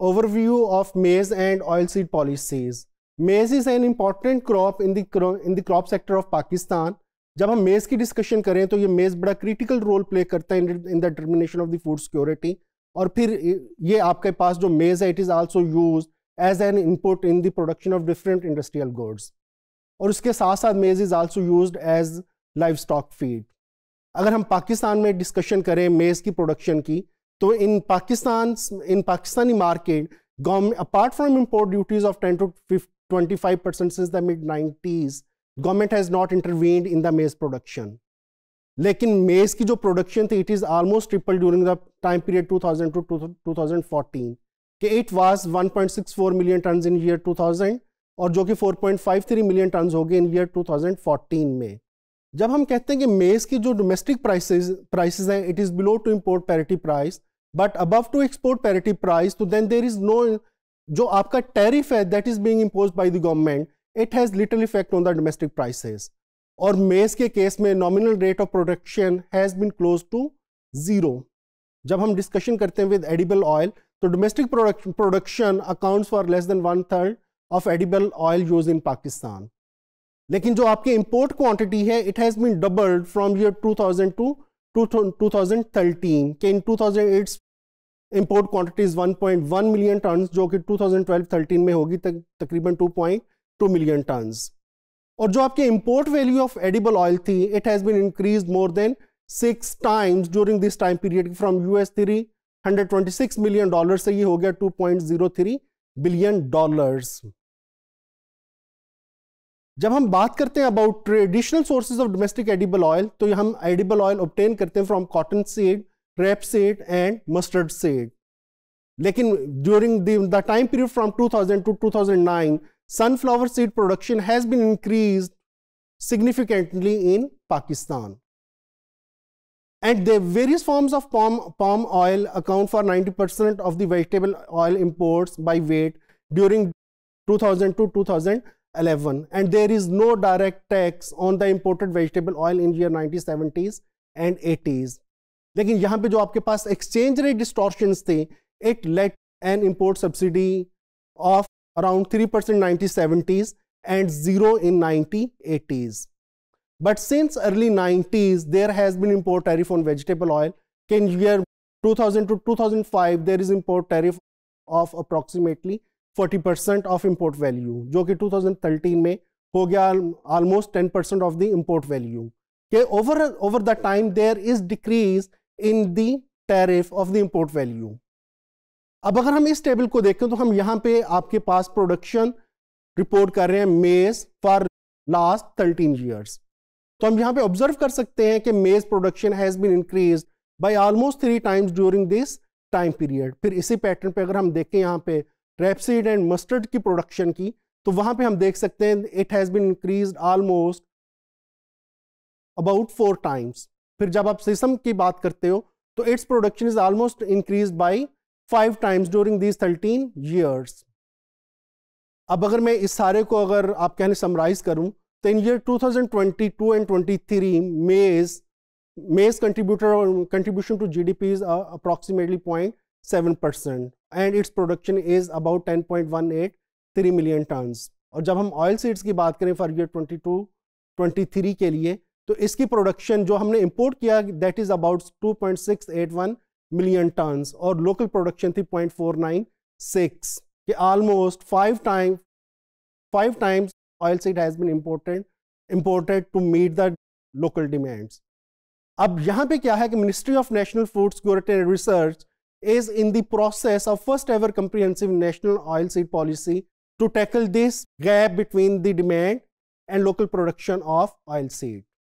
Overview of maize and oilseed polish says maize is an important crop in the in the crop sector of Pakistan. जब हम मेज़ की discussion करें तो ये मेज़ बड़ा क्रिटिकल रोल प्ले करता है in the determination of the food security और फिर ये आपके पास जो मेज़ है it is also use as an input in the production of different industrial goods और उसके साथ साथ maize is also use as livestock feed अगर हम पाकिस्तान में डिस्कशन करें मेज़ की प्रोडक्शन की तो in Pakistan in Pakistani market government apart from import duties of ten to twenty five percent since the mid nineties government has not intervened in the maize production लेकिन maize की जो प्रोडक्शन थी it is almost triple during the time period two thousand to two thousand कि it was one point six four million ton in year two thousand और जो कि four point five three million ton हो गए in year two thousand fourteen में जब हम कहते हैं कि मेज की जो डोमेस्टिक प्राइसेस प्राइसेस हैं it is below to import parity price but above to export parity price तो देन देर इज़ नो जो आपका टैरिफ है that is being impose by the government it has little effect on the domestic prices और maize के case में nominal rate of production has been close to zero जब हम discussion करते हैं विद एडिबल ऑयल तो domestic production accounts for less than one third of edible oil use in Pakistan लेकिन जो आपकी इंपोर्ट क्वांटिटी है it has been doubled from year 2000 to 2013 के in 2008 import quantities 1.1 million ton जो कि 2012-13 में होगी तक तकरीबन 2.2 मिलियन टन और जो आपके import value of edible oil थी it has been increase more than six times during this time period from U S three hundred twenty six million dollar से ये हो गया two point zero three billion dollars जब हम बात करते हैं about traditional sources of domestic edible oil तो हम एडिबल ऑयल ऑप्टेन करते हैं from cotton seed, rape seed and mustard seed लेकिन during the time period from 2000 to 2009 sunflower seed production has been increased significantly in Pakistan. And the various forms of palm, palm oil account for 90% of the vegetable oil imports by weight during 2000 to 2009 and there is no direct tax on the imported vegetable oil in year 1970s and 80s lekin yahan pe exchange rate distortions the it led an import subsidy of around 3% in 1970s and 0 in 1980s but since early 90s there has been import tariff on vegetable oil in year 2000 to 2005 there is import tariff of approximately 3% forty percent of import value जो कि two thousand thirteen में हो गया almost ten percent of the import value के over over the time there is decrease in the tariff of the import value अब अगर हम इस टेबल को देखें तो हम यहाँ पे आपके पास प्रोडक्शन रिपोर्ट कर रहे हैं मेज फॉर लास्ट थर्टीन ईयर्स तो हम यहाँ पे ऑब्जर्व कर सकते हैं कि maize production has been increase by almost three times during this time period फिर इसी पैटर्न पे अगर हम देखें यहाँ पे रेपसीड एंड मस्टर्ड की प्रोडक्शन की तो वहां पे हम देख सकते हैं it has been increase almost about four times फिर जब आप सिसम की बात करते हो तो its production is almost increase by five times during these thirteen years अब अगर मैं इस सारे को अगर आप कहने समराइज करूं तो in year 2022 and twenty three maize maize contributor contribution to G P is approximately point seven percent and its production is about 10.183 million tons और जब हम ऑयल सीड्स की बात करें फॉर ईयर 22 23 के लिए तो इसकी प्रोडक्शन जो हमने इंपोर्ट किया that is about 2.681 million tons और लोकल प्रोडक्शन थी 0.496 के almost five time five times oil seed has been imported imported to meet the local demands अब यहाँ पे क्या है कि ministry of national food security and research is in the process of first ever comprehensive national oilseed policy to tackle this gap between the demand and local production of oilseed.